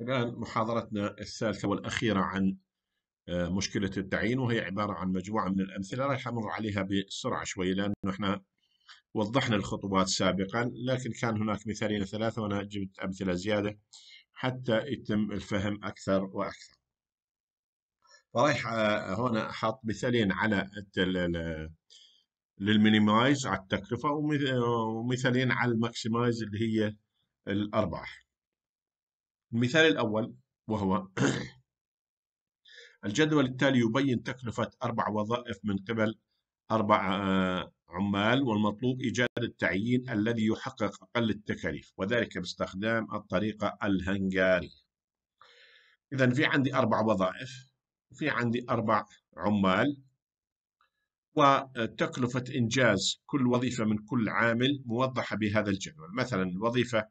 الآن محاضرتنا الثالثة والأخيرة عن آه، مشكلة التعيين وهي عبارة عن مجموعة من الأمثلة راح أمر عليها بسرعة شوي لأنه إحنا وضحنا الخطوات سابقا لكن كان هناك مثالين ثلاثة وأنا جبت أمثلة زيادة حتى يتم الفهم أكثر وأكثر فرايح آه، هنا أحط مثالين على للمينيمايز على التكلفة ومثالين على الماكسمايز اللي هي الأرباح المثال الأول وهو الجدول التالي يبين تكلفة أربع وظائف من قبل أربع آه، عمال والمطلوب إيجاد التعيين الذي يحقق أقل التكاليف وذلك باستخدام الطريقة الهنغارية إذا في عندي أربع وظائف في عندي أربع عمال وتكلفة إنجاز كل وظيفة من كل عامل موضحة بهذا الجدول مثلا الوظيفة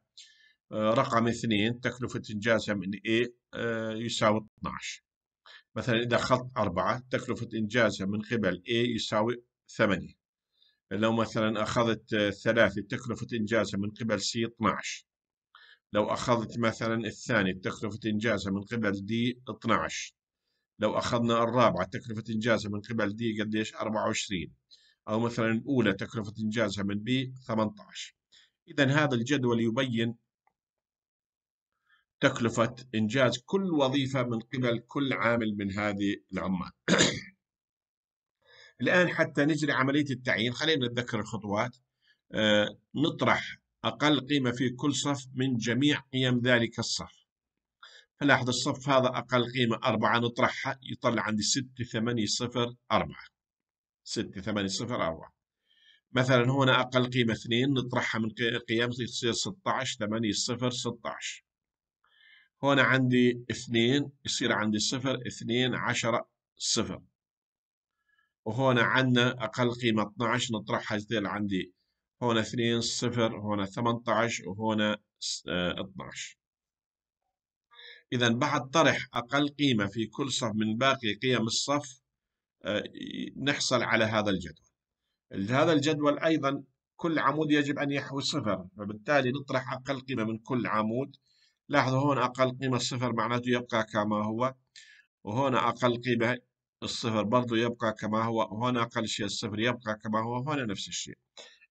رقم اثنين تكلفة إنجازها من A آه، يساوي 12 مثلا إذا خط أربعة تكلفة إنجازها من قبل A يساوي 8 لو مثلا أخذت آه، ثلاثة تكلفة إنجازها من قبل C 12 لو أخذت مثلا الثاني تكلفة إنجازها من قبل D 12 لو أخذنا الرابعة تكلفة إنجازها من قبل D قديش 24 أو مثلا الأولى تكلفة إنجازها من B 18 إذا هذا الجدول يبين تكلفة إنجاز كل وظيفة من قبل كل عامل من هذه العمال الآن حتى نجري عملية التعيين خلينا نتذكر الخطوات آه، نطرح أقل قيمة في كل صف من جميع قيم ذلك الصف فلاحظ الصف هذا أقل قيمة أربعة نطرحها يطلع عندي ستة ثمانية صفر أربعة ستة ثمانية صفر أربعة مثلا هنا أقل قيمة اثنين نطرحها من قيم تصير ستة عشر ثمانية صفر ستة عشر هون عندي اثنين يصير عندي صفر اثنين عشرة صفر وهون عندنا أقل قيمة 12 نطرحها هذيل عندي هون اثنين صفر هون 18 وهون 12 آه، إذا بعد طرح أقل قيمة في كل صف من باقي قيم الصف آه، نحصل على هذا الجدول هذا الجدول أيضا كل عمود يجب أن يحوي صفر فبالتالي نطرح أقل قيمة من كل عمود لاحظوا هون أقل قيمة الصفر معناته يبقى كما هو وهنا أقل قيمة الصفر برضو يبقى كما هو وهنا أقل شيء الصفر يبقى كما هو وهنا نفس الشيء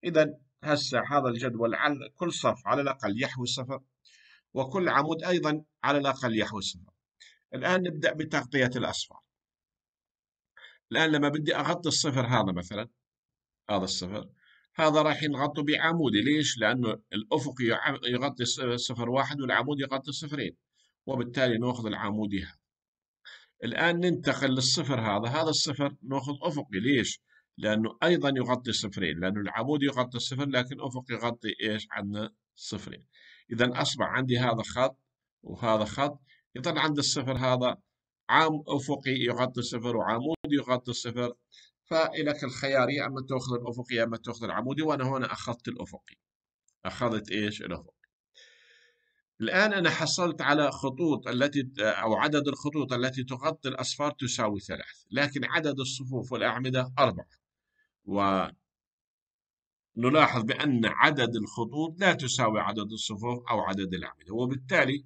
إذا هسه هذا الجدول على كل صف على الأقل يحوي صفر وكل عمود أيضا على الأقل يحوي صفر الآن نبدأ بتغطية الأصفار الآن لما بدي أغطي الصفر هذا مثلا هذا الصفر هذا راح ينغطوا بعمودي ليش؟ لأنه الأفق يغطي صفر واحد والعمود يغطي صفرين وبالتالي نأخذ العمودي هذا الآن ننتقل للصفر هذا هذا الصفر نأخذ أفقي ليش؟ لأنه أيضا يغطي صفرين لأنه العمود يغطي صفر لكن أفق يغطي إيش عندنا صفرين إذا أصبح عندي هذا خط وهذا خط يظل عند الصفر هذا عام أفقي يغطي صفر وعمود يغطي صفر فإلك يا أما تأخذ الأفقي يا أما تأخذ العمودي وأنا هنا أخذت الأفقي أخذت إيش الأفقي الآن أنا حصلت على خطوط التي أو عدد الخطوط التي تغطي الأصفار تساوي ثلاث لكن عدد الصفوف والأعمدة أربعة و نلاحظ بأن عدد الخطوط لا تساوي عدد الصفوف أو عدد الأعمدة وبالتالي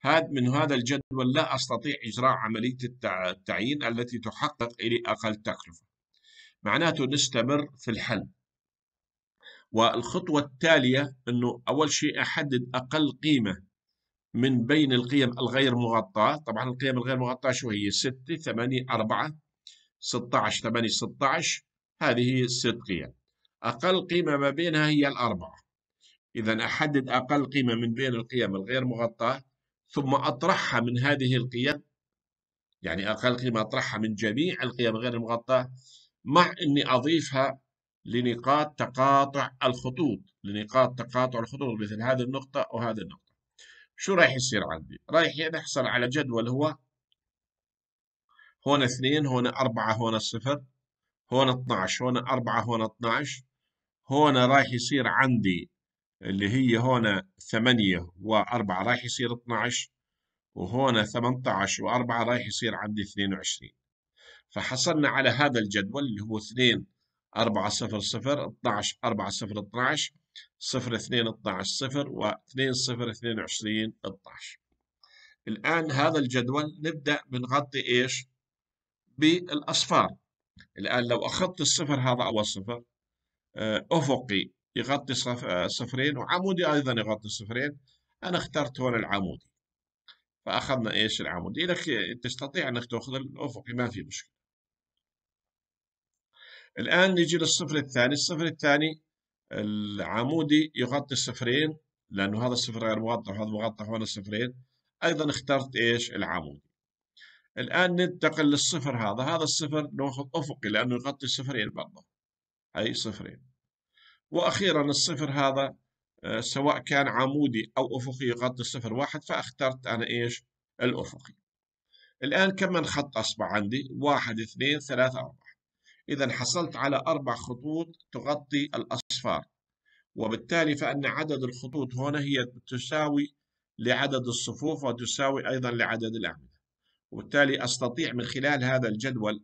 هذا من هذا الجدول لا أستطيع إجراء عملية التعيين التي تحقق لي أقل تكلفة معناته نستمر في الحل والخطوة التالية أنه أول شيء أحدد أقل قيمة من بين القيم الغير مغطاة طبعا القيم الغير مغطاة شو هي 6 8 4 16 8 16 هذه هي الست قيم أقل قيمة ما بينها هي الأربعة إذا أحدد أقل قيمة من بين القيم الغير مغطاة ثم أطرحها من هذه القيم يعني أقل قيمة أطرحها من جميع القيم غير المغطاة مع اني اضيفها لنقاط تقاطع الخطوط لنقاط تقاطع الخطوط مثل هذه النقطة وهذه النقطة شو رايح يصير عندي؟ رايح يحصل على جدول هو هون اثنين هون اربعة هون صفر هون اتناش هون اربعة هون اتناش هنا رايح يصير عندي اللي هي هون ثمانية واربعة رايح يصير اتناش وهون ثمنتاش واربعة رايح يصير عندي اثنين وعشرين فحصلنا على هذا الجدول اللي هو 2 4 0 0 12 4 0 12 0 2 12 0 و 2 0 22 12 الآن هذا الجدول نبدأ بنغطي إيش بالأصفار الآن لو أخذت الصفر هذا أول صفر آه، أفقي يغطي آه، صفرين وعمودي أيضا يغطي صفرين أنا اخترت هون العمودي فأخذنا إيش العمودي لك تستطيع أنك تأخذ الأفقي ما في مشكلة الآن نجي للصفر الثاني الصفر الثاني العمودي يغطي الصفرين لأنه هذا الصفر غير مغطى وهذا مغطى وهذا صفرين أيضا اخترت إيش العمودي الآن ننتقل للصفر هذا هذا الصفر ناخذ أفقي لأنه يغطي الصفرين برضه أي صفرين وأخيرا الصفر هذا آه، سواء كان عمودي أو أفقي يغطي الصفر واحد فاخترت أنا إيش الأفقي الآن كم من خط أصبح عندي واحد اثنين ثلاثة أربعة إذا حصلت على أربع خطوط تغطي الأصفار وبالتالي فإن عدد الخطوط هنا هي تساوي لعدد الصفوف وتساوي أيضا لعدد الأعمدة وبالتالي أستطيع من خلال هذا الجدول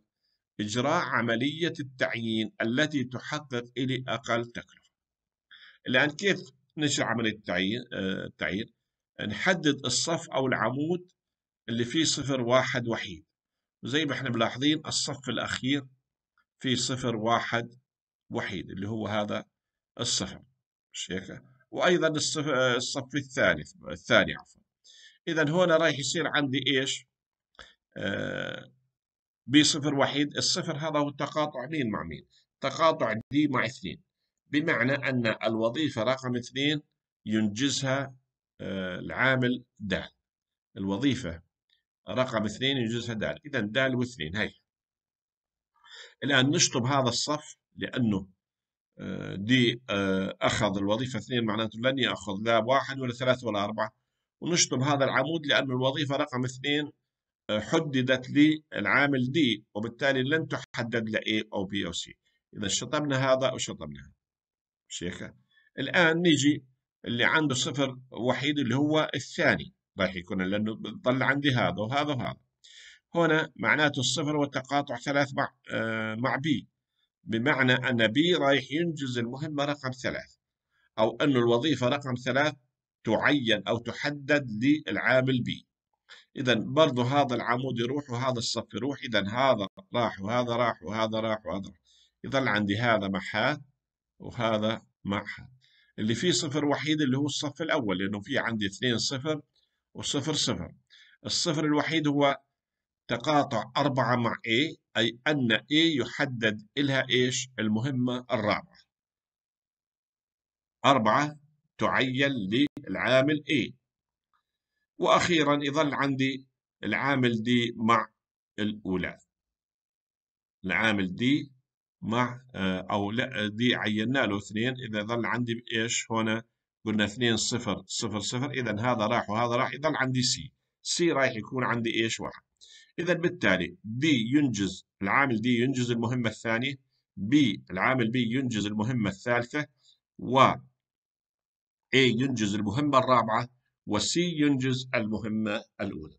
إجراء عملية التعيين التي تحقق إلي أقل تكلفة الآن كيف نشر عملية التعيين؟ آه، التعيين؟ نحدد الصف أو العمود اللي فيه صفر واحد وحيد وزي ما احنا ملاحظين الصف الأخير في صفر واحد وحيد اللي هو هذا الصفر مش هيك وايضا الصف الثالث الثاني عفوا اذا هنا رايح يصير عندي ايش آه بصفر وحيد الصفر هذا هو تقاطع مين مع مين تقاطع دي مع اثنين بمعنى ان الوظيفه رقم اثنين ينجزها آه العامل دال الوظيفه رقم اثنين ينجزها دال اذا دال واثنين هي الآن نشطب هذا الصف لأنه آه، دي آه، أخذ الوظيفة اثنين معناته لن يأخذ لا واحد ولا ثلاثة ولا أربعة ونشطب هذا العمود لأن الوظيفة رقم اثنين آه، حددت للعامل دي وبالتالي لن تحدد لاي أو بي أو سي إذا شطبنا هذا وشطبنا هذا مش هيك؟ الآن نيجي اللي عنده صفر وحيد اللي هو الثاني راح يكون لأنه ضل عندي هذا وهذا وهذا هنا معناته الصفر والتقاطع ثلاث مع, آه مع بي بمعنى أن بي رايح ينجز المهمة رقم ثلاث أو أن الوظيفة رقم ثلاث تعين أو تحدد للعامل بي إذا برضو هذا العمود يروح وهذا الصف يروح إذا هذا راح وهذا راح وهذا راح وهذا راح يظل عندي هذا مع هذا وهذا مع هذا اللي فيه صفر وحيد اللي هو الصف الأول لأنه في عندي اثنين صفر وصفر صفر الصفر الوحيد هو تقاطع أربعة مع A أي أن A يحدد إلها إيش المهمة الرابعة أربعة تعين للعامل A وأخيرا يظل عندي العامل D مع الأولى العامل D مع آه، أو لا D عينا له اثنين إذا ظل عندي إيش هنا قلنا اثنين صفر صفر صفر إذا هذا راح وهذا راح يظل عندي C C رايح يكون عندي إيش واحد إذا بالتالي دي ينجز العامل دي ينجز المهمة الثانية بي العامل بي ينجز المهمة الثالثة و A ينجز المهمة الرابعة وسي ينجز المهمة الأولى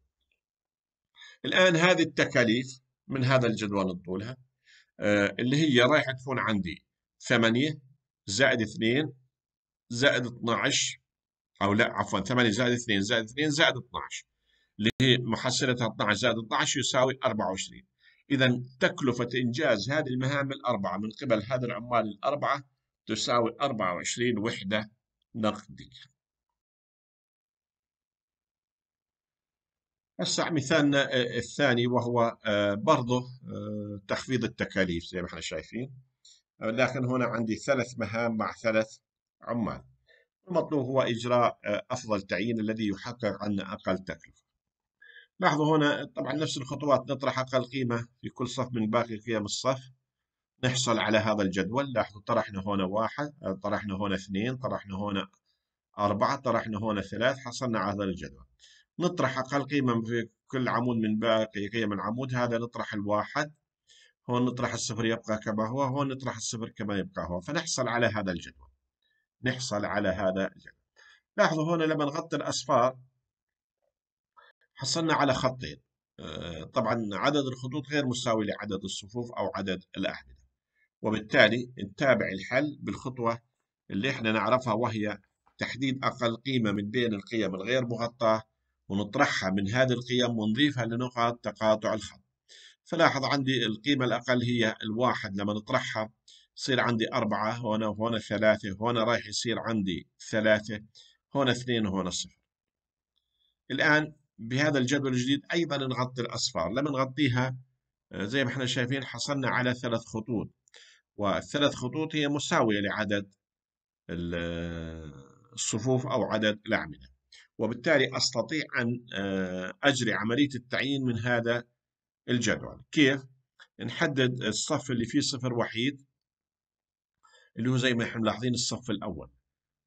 الآن هذه التكاليف من هذا الجدول نطولها آه، اللي هي رايحة تكون عندي 8 زائد 2 زائد 12 أو لا عفوا 8 زائد 2 زائد 2 زائد 12 اللي هي محصلتها 12 زائد 12 يساوي 24 إذا تكلفة إنجاز هذه المهام الأربعة من قبل هذا العمال الأربعة تساوي 24 وحدة نقدية هسه مثالنا آه، آه، الثاني وهو آه، برضه تخفيض التكاليف زي ما احنا شايفين لكن هنا عندي ثلاث مهام مع ثلاث عمال المطلوب هو إجراء أفضل تعيين الذي يحقق عنا أقل تكلفة لاحظوا هنا طبعا نفس الخطوات نطرح أقل قيمة في كل صف من باقي قيم الصف نحصل على هذا الجدول لاحظوا طرحنا هنا واحد طرحنا هنا اثنين طرحنا هنا أربعة طرحنا هنا ثلاث حصلنا على هذا الجدول نطرح أقل قيمة في كل عمود من باقي قيم العمود هذا نطرح الواحد هون نطرح الصفر يبقى كما هو هون نطرح الصفر كما يبقى هو فنحصل على هذا الجدول نحصل على هذا الجدول لاحظوا هنا لما نغطي الأصفار حصلنا على خطين آه، طبعا عدد الخطوط غير مساوي لعدد الصفوف أو عدد الاحذيه وبالتالي نتابع الحل بالخطوة اللي احنا نعرفها وهي تحديد أقل قيمة من بين القيم الغير مغطاة ونطرحها من هذه القيم ونضيفها لنقاط تقاطع الخط فلاحظ عندي القيمة الأقل هي الواحد لما نطرحها يصير عندي أربعة هنا وهنا ثلاثة هنا رايح يصير عندي ثلاثة هنا اثنين وهنا صفر الآن بهذا الجدول الجديد أيضا نغطي الأصفار لما نغطيها آه، زي ما احنا شايفين حصلنا على ثلاث خطوط والثلاث خطوط هي مساوية لعدد آه، الصفوف أو عدد الأعمدة وبالتالي أستطيع أن آه، أجري عملية التعيين من هذا الجدول كيف؟ نحدد الصف اللي فيه صفر وحيد اللي هو زي ما احنا ملاحظين الصف الأول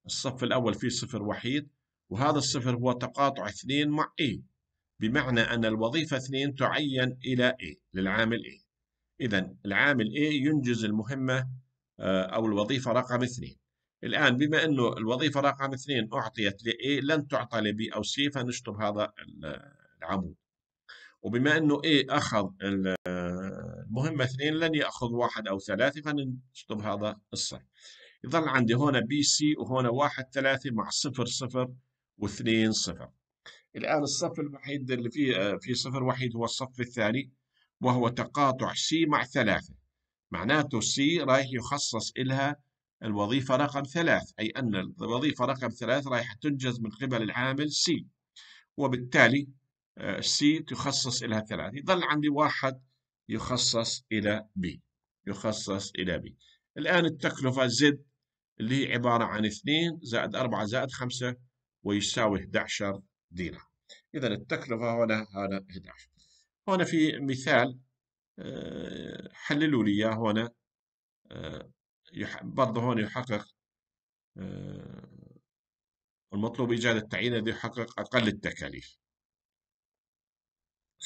الصف الأول فيه صفر وحيد وهذا الصفر هو تقاطع 2 مع A بمعنى أن الوظيفة 2 تعين إلى A للعامل A إذا العامل A ينجز المهمة آه، أو الوظيفة رقم 2 الآن بما أنه الوظيفة رقم 2 أعطيت لـ A لن تعطى لـ B أو C فنشطب هذا العمود وبما أنه A أخذ المهمة 2 لن يأخذ 1 أو 3 فنشطب هذا الصف يظل عندي هنا بي سي وهنا 1 3 مع صفر صفر واثنين صفر الآن الصف الوحيد اللي فيه آه، في صفر وحيد هو الصف الثاني وهو تقاطع سي مع ثلاثة معناته سي رايح يخصص إلها الوظيفة رقم ثلاث أي أن الوظيفة رقم ثلاث رايح تنجز من قبل العامل سي وبالتالي سي آه، تخصص إلها ثلاثة يظل عندي واحد يخصص إلى بي يخصص إلى بي الآن التكلفة زد اللي هي عبارة عن 2 زائد 4 زائد 5 ويساوي 11 دينار إذا التكلفة هنا هذا 11 هنا في مثال آه، حللوا لي إياه هنا آه، برضه هون يحقق آه، المطلوب إيجاد التعيين الذي يحقق أقل التكاليف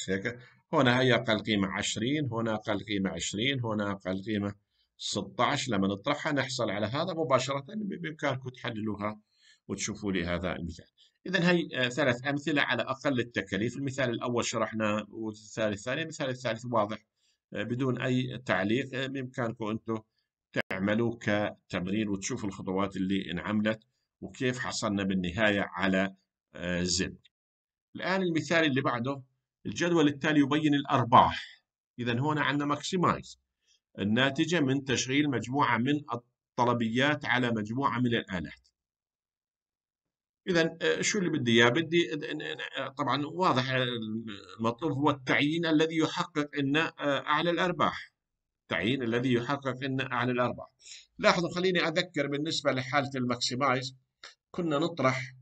هيك هنا هي أقل قيمة 20 هنا أقل قيمة 20 هنا أقل قيمة 16 لما نطرحها نحصل على هذا مباشرة بإمكانكم تحللوها وتشوفوا لي هذا المثال إذا هي آه، ثلاث أمثلة على أقل التكاليف المثال الأول شرحناه والثالث الثاني المثال الثالث واضح آه، بدون أي تعليق آه، بإمكانكم أنتم تعملوا كتمرين وتشوفوا الخطوات اللي انعملت وكيف حصلنا بالنهاية على زد الآن المثال اللي بعده الجدول التالي يبين الأرباح إذا هنا عندنا ماكسمايز الناتجة من تشغيل مجموعة من الطلبيات على مجموعة من الآلات اذا آه، شو اللي بدي اياه؟ بدي آه، طبعا واضح المطلوب هو التعيين الذي يحقق لنا آه، اعلى الارباح. التعيين الذي يحقق لنا اعلى الارباح. لاحظوا خليني اذكر بالنسبه لحاله الماكسمايز كنا نطرح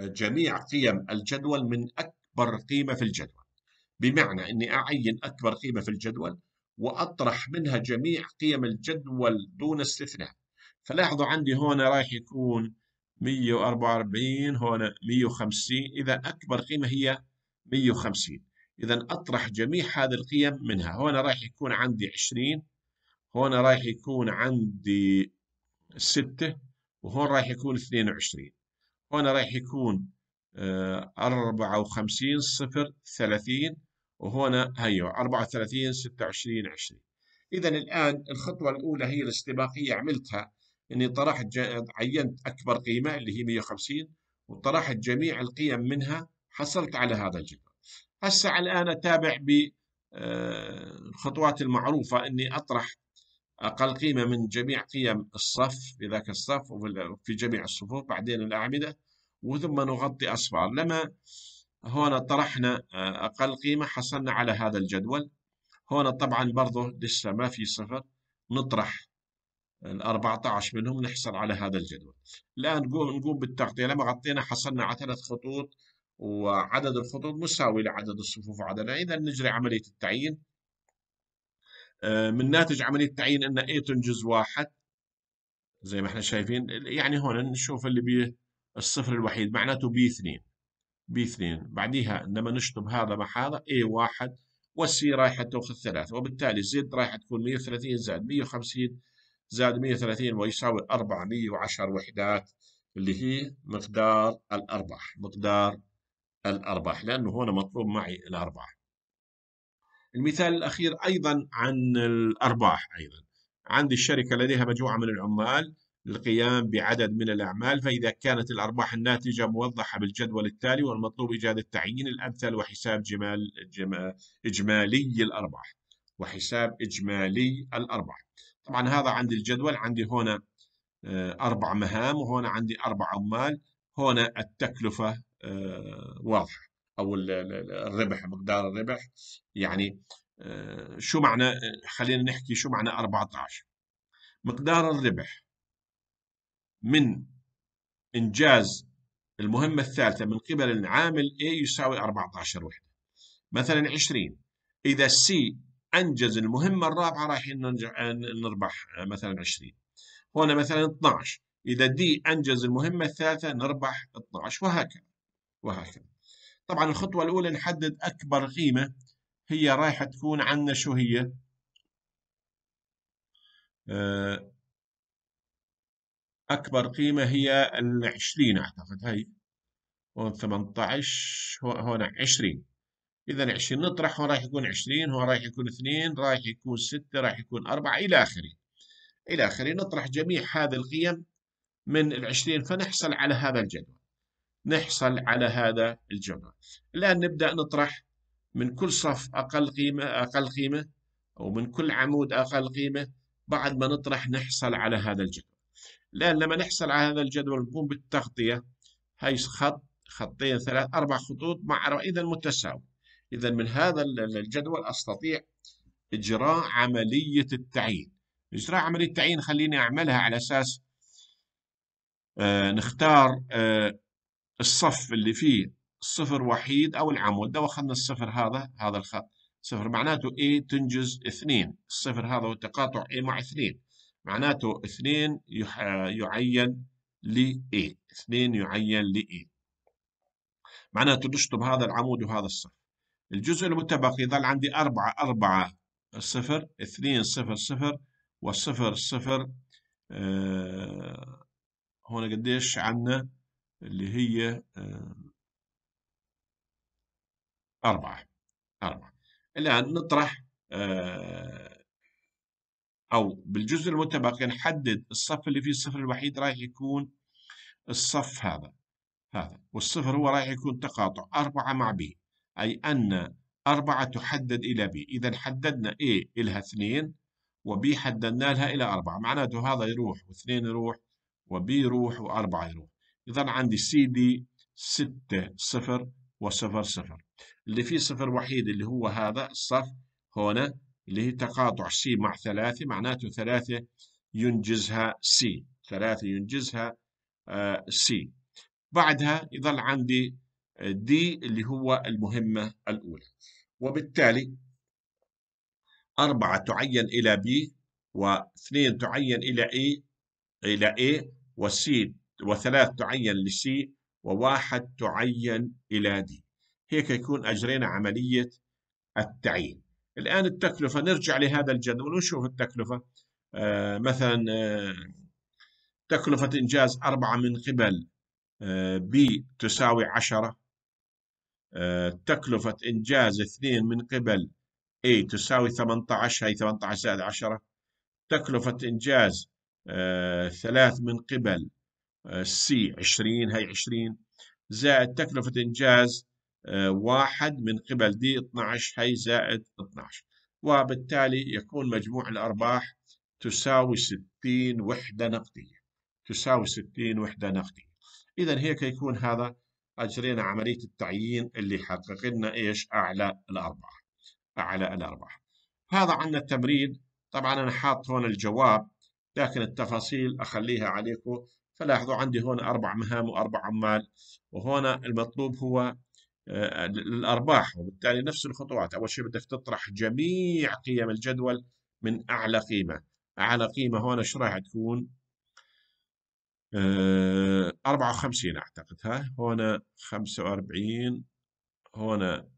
جميع قيم الجدول من اكبر قيمه في الجدول. بمعنى اني اعين اكبر قيمه في الجدول واطرح منها جميع قيم الجدول دون استثناء. فلاحظوا عندي هون رايح يكون 144 هنا 150 إذا أكبر قيمة هي 150 إذا أطرح جميع هذه القيم منها هنا راح يكون عندي 20 هنا راح يكون عندي 6 وهون راح يكون 22 هنا راح يكون 54 0 30 وهنا هيو 34 26 20 إذا الآن الخطوة الأولى هي الاستباقية عملتها اني طرحت عينت اكبر قيمه اللي هي 150 وطرحت جميع القيم منها حصلت على هذا الجدول. هسه الان اتابع بالخطوات آه، المعروفه اني اطرح اقل قيمه من جميع قيم الصف في ذاك الصف وفي جميع الصفوف بعدين الاعمده وثم نغطي اصفار لما هنا طرحنا آه، اقل قيمه حصلنا على هذا الجدول هنا طبعا برضه لسه ما في صفر نطرح ال 14 منهم نحصل على هذا الجدول الآن نقوم نقوم بالتغطية لما غطينا حصلنا على ثلاث خطوط وعدد الخطوط مساوي لعدد الصفوف وعددها إذا نجري عملية التعيين آه، من ناتج عملية التعيين أن A تنجز واحد زي ما احنا شايفين يعني هون نشوف اللي ب الصفر الوحيد معناته بي 2 بي 2 بعديها لما نشطب هذا مع هذا اي 1 والسي رايحة تأخذ ثلاثة وبالتالي زد رايحة تكون 130 زائد 150 زائد 130 ويساوي 410 وحدات اللي هي مقدار الأرباح مقدار الأرباح لأنه هنا مطلوب معي الأرباح المثال الأخير أيضا عن الأرباح أيضا عندي الشركة لديها مجموعة من العمال للقيام بعدد من الأعمال فإذا كانت الأرباح الناتجة موضحة بالجدول التالي والمطلوب إيجاد التعيين الأمثل وحساب جمال إجمالي الأرباح وحساب إجمالي الأرباح طبعا هذا عندي الجدول عندي هنا آه، أربع مهام وهنا عندي أربع عمال هنا التكلفة آه، واضحة أو الربح مقدار الربح يعني آه، شو معنى خلينا نحكي شو معنى 14 مقدار الربح من إنجاز المهمة الثالثة من قبل العامل A يساوي 14 وحدة مثلا 20 إذا C انجز المهمه الرابعه رايحين نربح آه، مثلا 20 هنا مثلا 12 اذا دي انجز المهمه الثالثه نربح 12 وهكذا وهكذا طبعا الخطوه الاولى نحدد اكبر قيمه هي رايحه تكون عندنا شو هي آه، اكبر قيمه هي ال 20 اعتقد هي هون 18 هون 20 إذا 20 نطرح هون راح يكون 20 هون راح يكون 2 راح يكون 6 راح يكون 4 إلى آخره إلى آخره نطرح جميع هذه القيم من ال 20 فنحصل على هذا الجدول نحصل على هذا الجدول الآن نبدأ نطرح من كل صف أقل قيمة أقل قيمة أو من كل عمود أقل قيمة بعد ما نطرح نحصل على هذا الجدول الآن لما نحصل على هذا الجدول نقوم بالتغطية هاي خط خطين ثلاث أربع خطوط مع إذا متساوي إذا من هذا الجدول أستطيع إجراء عملية التعيين إجراء عملية التعيين خليني أعملها على أساس آه نختار آه الصف اللي فيه صفر وحيد أو العمود لو أخذنا الصفر هذا هذا الخط صفر معناته A تنجز اثنين الصفر هذا والتقاطع A مع اثنين معناته اثنين يح... يعين ل A اثنين يعين ل A معناته نشطب هذا العمود وهذا الصفر الجزء المتبقي ظل عندي أربعة أربعة صفر اثنين صفر صفر والصفر صفر آه هنا قديش عندنا اللي هي آه أربعة أربعة الآن نطرح آه أو بالجزء المتبقي نحدد الصف اللي فيه الصفر الوحيد رايح يكون الصف هذا هذا والصفر هو رايح يكون تقاطع أربعة مع بي أي أن أربعة تحدد إلى بي إذا حددنا A إيه إلها اثنين وB حددنا لها إلى أربعة معناته هذا يروح واثنين يروح وB يروح وأربعة يروح إذا عندي CD ستة صفر وصفر صفر اللي فيه صفر وحيد اللي هو هذا الصف هنا اللي هي تقاطع C مع ثلاثة معناته ثلاثة ينجزها C ثلاثة ينجزها آه C بعدها يظل عندي دي اللي هو المهمة الأولى وبالتالي أربعة تعين إلى B واثنين تعين إلى A e إلى A وسي وثلاث تعين لسي وواحد تعين إلى دي هيك يكون أجرينا عملية التعيين الآن التكلفة نرجع لهذا الجدول ونشوف التكلفة آه مثلا آه تكلفة إنجاز أربعة من قبل آه بي تساوي عشرة آه، تكلفة إنجاز اثنين من قبل A تساوي 18 هي 18 زائد 10 تكلفة إنجاز آه، ثلاث من قبل C آه، 20 هي 20 زائد تكلفة إنجاز واحد من قبل D 12 هي زائد 12 وبالتالي يكون مجموع الأرباح تساوي 60 وحدة نقدية تساوي 60 وحدة نقدية إذا هيك يكون هذا أجرينا عملية التعيين اللي حقق لنا إيش أعلى الارباح أعلى الارباح هذا عندنا التمرين طبعا أنا حاط هون الجواب لكن التفاصيل أخليها عليكم فلاحظوا عندي هون أربع مهام وأربع عمال وهنا المطلوب هو آه، الأرباح وبالتالي نفس الخطوات أول شيء بدك تطرح جميع قيم الجدول من أعلى قيمة أعلى قيمة هون إيش راح تكون 54 آه، اعتقد ها هنا 45 هنا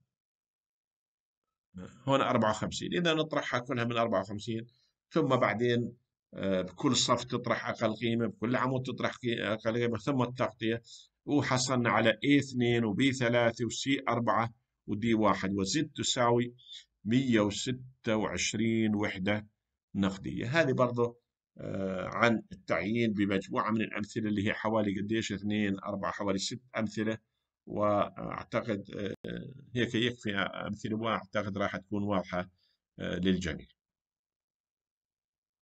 هنا 54 اذا نطرحها كلها من 54 ثم بعدين آه، بكل صف تطرح اقل قيمه بكل عمود تطرح اقل قيمه ثم التغطيه وحصلنا على A2 وB3 وC4 وD1 وزد تساوي 126 وحده نقديه هذه برضه آه، عن التعيين بمجموعة من الأمثلة اللي هي حوالي قديش اثنين أربعة حوالي ست أمثلة وأعتقد آه، هيك يكفي أمثلة وأعتقد راح تكون واضحة آه، للجميع